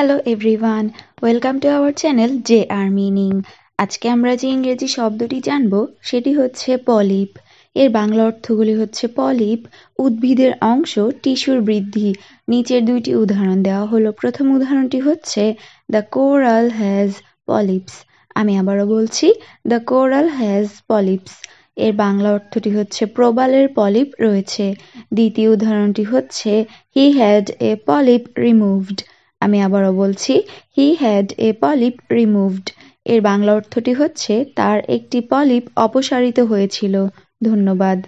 hello everyone welcome to our channel J R meaning আজকে আমরা যে ইংরেজি শব্দটি জানব সেটি হচ্ছে পলিপ এর বাংলা অর্থগুলি হচ্ছে পলিপ উদ্ভিদের অংশ টিস্যুর বৃদ্ধি নিচের দুইটি উদাহরণ দেওয়া হলো প্রথম উদাহরণটি হচ্ছে দ্য কোরাল হ্যাজ পলিপস আমি আবারও বলছি দ্য কোরাল হ্যাজ পলিপস এর বাংলা অর্থটি হচ্ছে প্রবালের পলিপ রয়েছে দ্বিতীয় উদাহরণটি হচ্ছে he had a polyp removed আমি আবারও বলছি he had a polyp removed এর বাংলা অর্থটি হচ্ছে তার একটি পলিপ অপসারিত হয়েছিল ধন্যবাদ